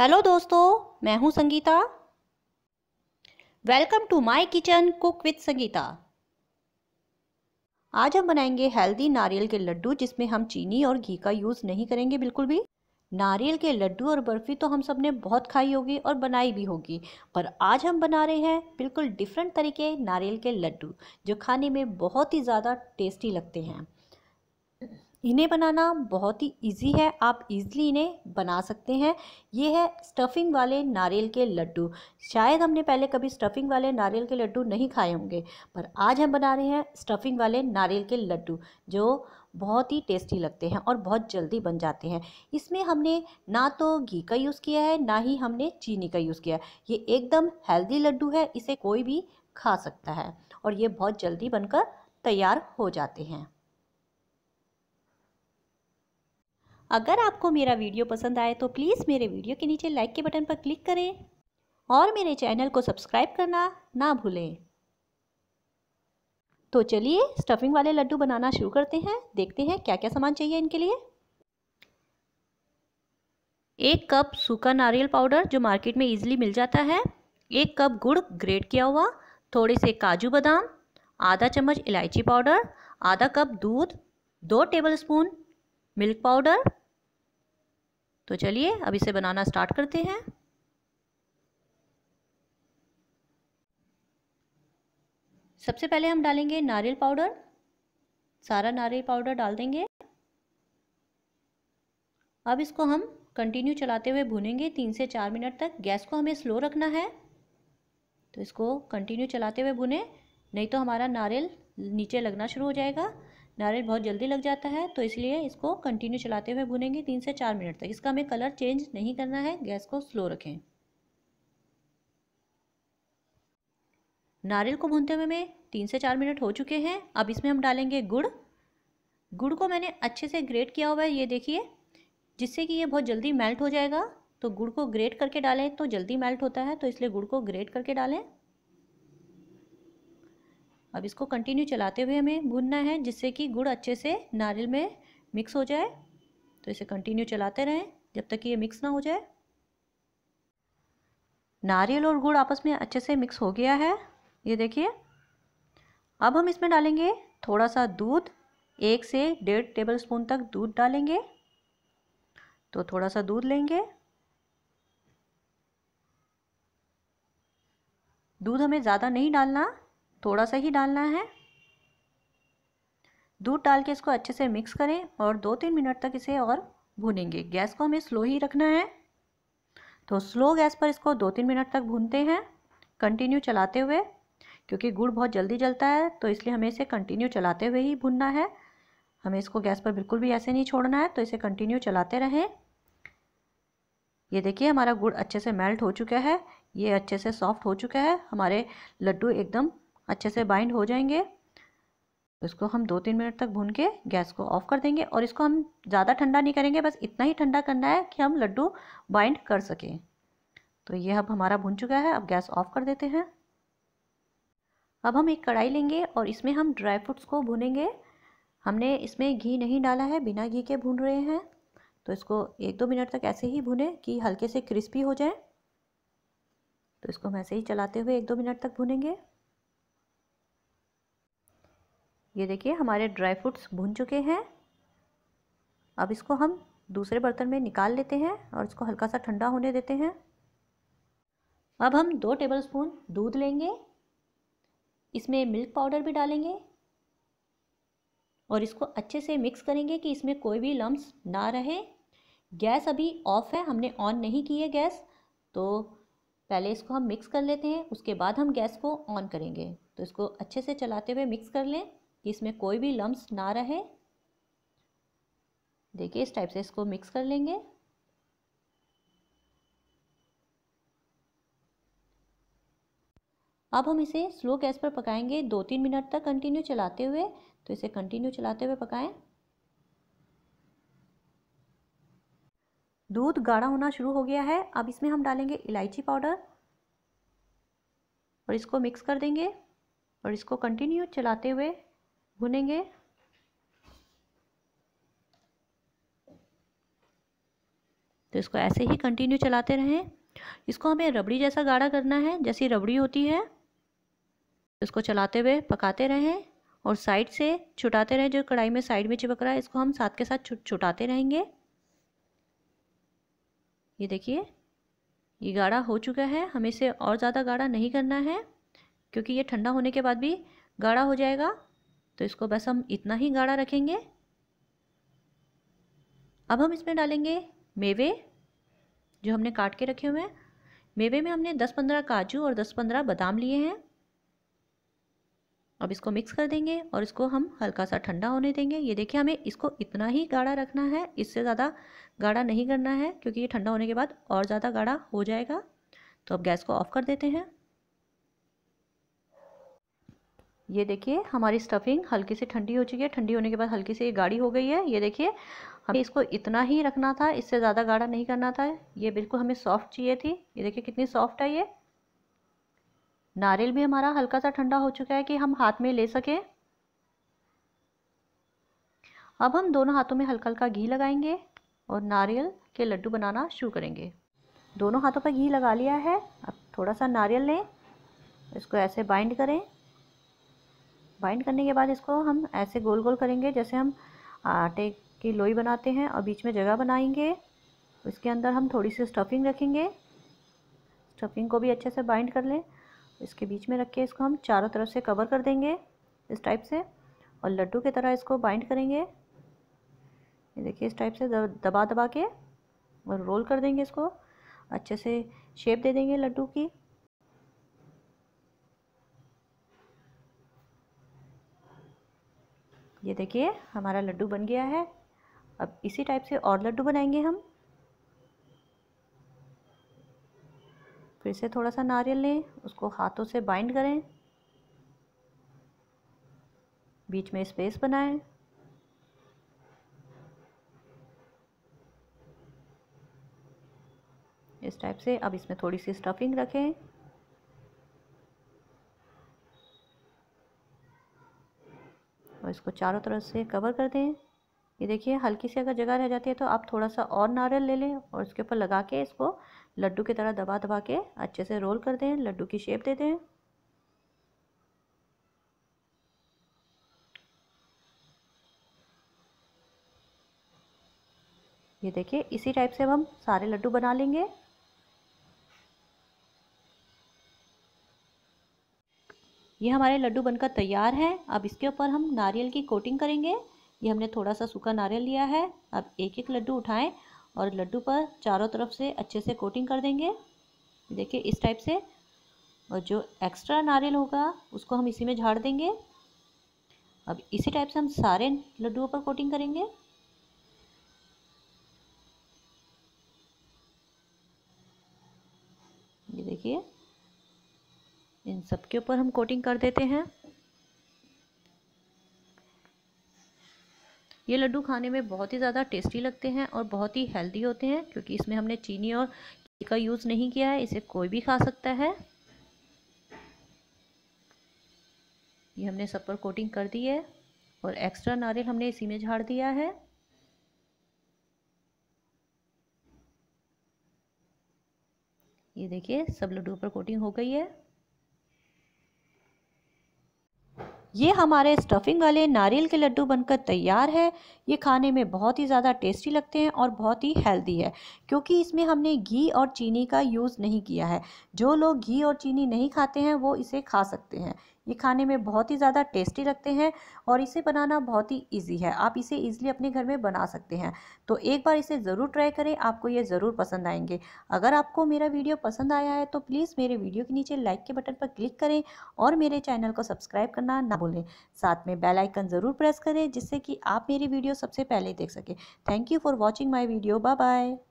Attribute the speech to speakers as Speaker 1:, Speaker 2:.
Speaker 1: hello दोस्तों मैं हूं Sangeeta welcome to my kitchen cook with Sangeeta आज हम बनाएंगे हेल्दी नारियल के लड्डू जिसमें हम चीनी और घी का यूज़ नहीं करेंगे बिल्कुल भी नारियल के लड्डू और बर्फ़ी तो हम सब ने बहुत खाई होगी और बनाई भी होगी पर आज हम बना रहे हैं बिल्कुल डिफरेंट तरीके नारियल के लड्डू जो खाने में बहुत ही ज़्यादा टेस्टी लगते हैं इन्हें बनाना बहुत ही इजी है आप इजीली इन्हें बना सकते हैं ये है स्टफिंग वाले नारियल के लड्डू शायद हमने पहले कभी स्टफिंग वाले नारियल के लड्डू नहीं खाए होंगे पर आज हम बना रहे हैं स्टफिंग वाले नारियल के लड्डू जो बहुत ही टेस्टी लगते हैं और बहुत जल्दी बन जाते हैं इसमें हमने ना तो घी का यूज़ किया है ना ही हमने चीनी का यूज़ किया है ये एकदम हेल्दी लड्डू है इसे कोई भी खा सकता है और ये बहुत जल्दी बनकर तैयार हो जाते हैं अगर आपको मेरा वीडियो पसंद आए तो प्लीज़ मेरे वीडियो के नीचे लाइक के बटन पर क्लिक करें और मेरे चैनल को सब्सक्राइब करना ना भूलें तो चलिए स्टफिंग वाले लड्डू बनाना शुरू करते हैं देखते हैं क्या क्या सामान चाहिए इनके लिए एक कप सूखा नारियल पाउडर जो मार्केट में इजीली मिल जाता है एक कप गुड़ ग्रेट किया हुआ थोड़े से काजू बादाम आधा चम्मच इलायची पाउडर आधा कप दूध दो टेबलस्पून मिल्क पाउडर तो चलिए अब इसे बनाना स्टार्ट करते हैं सबसे पहले हम डालेंगे नारियल पाउडर सारा नारियल पाउडर डाल देंगे अब इसको हम कंटिन्यू चलाते हुए भूनेंगे तीन से चार मिनट तक गैस को हमें स्लो रखना है तो इसको कंटिन्यू चलाते हुए भुने नहीं तो हमारा नारियल नीचे लगना शुरू हो जाएगा नारियल बहुत जल्दी लग जाता है तो इसलिए इसको कंटिन्यू चलाते हुए भुनेंगे तीन से चार मिनट तक इसका हमें कलर चेंज नहीं करना है गैस को स्लो रखें नारियल को भूनते हुए हमें तीन से चार मिनट हो चुके हैं अब इसमें हम डालेंगे गुड़ गुड़ को मैंने अच्छे से ग्रेट किया हुआ है ये देखिए जिससे कि ये बहुत जल्दी मेल्ट हो जाएगा तो गुड़ को ग्रेट करके डालें तो जल्दी मेल्ट होता है तो इसलिए गुड़ को ग्रेट करके डालें अब इसको कंटिन्यू चलाते हुए हमें भूनना है जिससे कि गुड़ अच्छे से नारियल में मिक्स हो जाए तो इसे कंटिन्यू चलाते रहें जब तक कि ये मिक्स ना हो जाए नारियल और गुड़ आपस में अच्छे से मिक्स हो गया है ये देखिए अब हम इसमें डालेंगे थोड़ा सा दूध एक से डेढ़ टेबल स्पून तक दूध डालेंगे तो थोड़ा सा दूध लेंगे दूध हमें ज़्यादा नहीं डालना थोड़ा सा ही डालना है दूध डाल के इसको अच्छे से मिक्स करें और दो तीन मिनट तक इसे और भूनेंगे गैस को हमें स्लो ही रखना है तो स्लो गैस पर इसको दो तीन मिनट तक भूनते हैं कंटिन्यू चलाते हुए क्योंकि गुड़ बहुत जल्दी जलता है तो इसलिए हमें इसे कंटिन्यू चलाते हुए ही भूनना है हमें इसको गैस पर बिल्कुल भी ऐसे नहीं छोड़ना है तो इसे कंटिन्यू चलाते रहें ये देखिए हमारा गुड़ अच्छे से मेल्ट हो चुका है ये अच्छे से सॉफ्ट हो चुका है हमारे लड्डू एकदम अच्छे से बाइंड हो जाएंगे इसको हम दो तीन मिनट तक भून के गैस को ऑफ कर देंगे और इसको हम ज़्यादा ठंडा नहीं करेंगे बस इतना ही ठंडा करना है कि हम लड्डू बाइंड कर सकें तो ये अब हमारा भुन चुका है अब गैस ऑफ कर देते हैं अब हम एक कढ़ाई लेंगे और इसमें हम ड्राई फ्रूट्स को भुनेंगे हमने इसमें घी नहीं डाला है बिना घी के भून रहे हैं तो इसको एक दो मिनट तक ऐसे ही भुने कि हल्के से क्रिस्पी हो जाए तो इसको हम ऐसे ही चलाते हुए एक दो मिनट तक भुनेंगे ये देखिए हमारे ड्राई फ्रूट्स भुन चुके हैं अब इसको हम दूसरे बर्तन में निकाल लेते हैं और इसको हल्का सा ठंडा होने देते हैं अब हम दो टेबलस्पून दूध लेंगे इसमें मिल्क पाउडर भी डालेंगे और इसको अच्छे से मिक्स करेंगे कि इसमें कोई भी लम्स ना रहे गैस अभी ऑफ़ है हमने ऑन नहीं की है गैस तो पहले इसको हम मिक्स कर लेते हैं उसके बाद हम गैस को ऑन करेंगे तो इसको अच्छे से चलाते हुए मिक्स कर लें कि इसमें कोई भी लम्ब ना रहे देखिए इस टाइप से इसको मिक्स कर लेंगे अब हम इसे स्लो गैस पर पकाएंगे दो तीन मिनट तक कंटिन्यू चलाते हुए तो इसे कंटिन्यू चलाते हुए पकाएं दूध गाढ़ा होना शुरू हो गया है अब इसमें हम डालेंगे इलायची पाउडर और इसको मिक्स कर देंगे और इसको कंटिन्यू चलाते हुए भुनेंगे तो इसको ऐसे ही कंटिन्यू चलाते रहें इसको हमें रबड़ी जैसा गाढ़ा करना है जैसी रबड़ी होती है इसको चलाते हुए पकाते रहें और साइड से छुटाते रहें जो कढ़ाई में साइड में चिपक रहा है इसको हम साथ के साथ छुट छुटाते रहेंगे ये देखिए ये गाढ़ा हो चुका है हमें इसे और ज़्यादा गाढ़ा नहीं करना है क्योंकि ये ठंडा होने के बाद भी गाढ़ा हो जाएगा तो इसको बस हम इतना ही गाढ़ा रखेंगे अब हम इसमें डालेंगे मेवे जो हमने काट के रखे हुए हैं मेवे में हमने 10-15 काजू और 10-15 बादाम लिए हैं अब इसको मिक्स कर देंगे और इसको हम हल्का सा ठंडा होने देंगे ये देखिए हमें इसको इतना ही गाढ़ा रखना है इससे ज़्यादा गाढ़ा नहीं करना है क्योंकि ये ठंडा होने के बाद और ज़्यादा गाढ़ा हो जाएगा तो अब गैस को ऑफ़ कर देते हैं ये देखिए हमारी स्टफिंग हल्की से ठंडी हो चुकी है ठंडी होने के बाद हल्की सी गाढ़ी हो गई है ये देखिए हमें इसको इतना ही रखना था इससे ज़्यादा गाढ़ा नहीं करना था ये बिल्कुल हमें सॉफ्ट चाहिए थी ये देखिए कितनी सॉफ्ट है ये नारियल भी हमारा हल्का सा ठंडा हो चुका है कि हम हाथ में ले सकें अब हम दोनों हाथों में हल्का हल्का घी लगाएंगे और नारियल के लड्डू बनाना शुरू करेंगे दोनों हाथों पर घी लगा लिया है अब थोड़ा सा नारियल लें इसको ऐसे बाइंड करें बाइंड करने के बाद इसको हम ऐसे गोल गोल करेंगे जैसे हम आटे की लोई बनाते हैं और बीच में जगह बनाएंगे इसके अंदर हम थोड़ी सी स्टफिंग रखेंगे स्टफिंग को भी अच्छे से बाइंड कर लें इसके बीच में रख के इसको हम चारों तरफ से कवर कर देंगे इस टाइप से और लड्डू की तरह इसको बाइंड करेंगे ये देखिए इस टाइप से दबा दबा के और रोल कर देंगे इसको अच्छे से शेप दे देंगे लड्डू की ये देखिए हमारा लड्डू बन गया है अब इसी टाइप से और लड्डू बनाएंगे हम फिर से थोड़ा सा नारियल लें उसको हाथों से बाइंड करें बीच में स्पेस बनाएं इस टाइप से अब इसमें थोड़ी सी स्टफिंग रखें और इसको चारों तरफ से कवर कर दें ये देखिए हल्की सी अगर जगह रह जाती है तो आप थोड़ा सा और नारियल ले लें और उसके ऊपर लगा के इसको लड्डू की तरह दबा दबा के अच्छे से रोल कर दें लड्डू की शेप दे दें ये देखिए इसी टाइप से अब हम सारे लड्डू बना लेंगे ये हमारे लड्डू बनकर तैयार हैं अब इसके ऊपर हम नारियल की कोटिंग करेंगे ये हमने थोड़ा सा सूखा नारियल लिया है अब एक एक लड्डू उठाएं और लड्डू पर चारों तरफ से अच्छे से कोटिंग कर देंगे देखिए इस टाइप से और जो एक्स्ट्रा नारियल होगा उसको हम इसी में झाड़ देंगे अब इसी टाइप से हम सारे लड्डुओं पर कोटिंग करेंगे ये देखिए इन सब के ऊपर हम कोटिंग कर देते हैं ये लड्डू खाने में बहुत ही ज़्यादा टेस्टी लगते हैं और बहुत ही हेल्दी होते हैं क्योंकि इसमें हमने चीनी और घी का यूज़ नहीं किया है इसे कोई भी खा सकता है ये हमने सब पर कोटिंग कर दी है और एक्स्ट्रा नारियल हमने इसी में झाड़ दिया है ये देखिए सब लड्डू पर कोटिंग हो गई है ये हमारे स्टफिंग वाले नारियल के लड्डू बनकर तैयार है ये खाने में बहुत ही ज़्यादा टेस्टी लगते हैं और बहुत ही हेल्दी है क्योंकि इसमें हमने घी और चीनी का यूज़ नहीं किया है जो लोग घी और चीनी नहीं खाते हैं वो इसे खा सकते हैं ये खाने में बहुत ही ज़्यादा टेस्टी लगते हैं और इसे बनाना बहुत ही ईजी है आप इसे इजीली अपने घर में बना सकते हैं तो एक बार इसे ज़रूर ट्राई करें आपको ये ज़रूर पसंद आएंगे अगर आपको मेरा वीडियो पसंद आया है तो प्लीज़ मेरे वीडियो के नीचे लाइक के बटन पर क्लिक करें और मेरे चैनल को सब्सक्राइब करना ना भूलें साथ में बेल आइकन ज़रूर प्रेस करें जिससे कि आप मेरी वीडियो सबसे पहले देख सकें thank you for watching my video bye bye